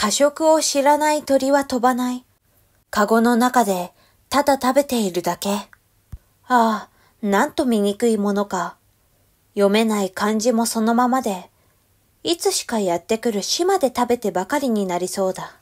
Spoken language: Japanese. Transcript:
過食を知らない鳥は飛ばない。カゴの中でただ食べているだけ。ああ、なんと醜いものか。読めない漢字もそのままで、いつしかやってくる島で食べてばかりになりそうだ。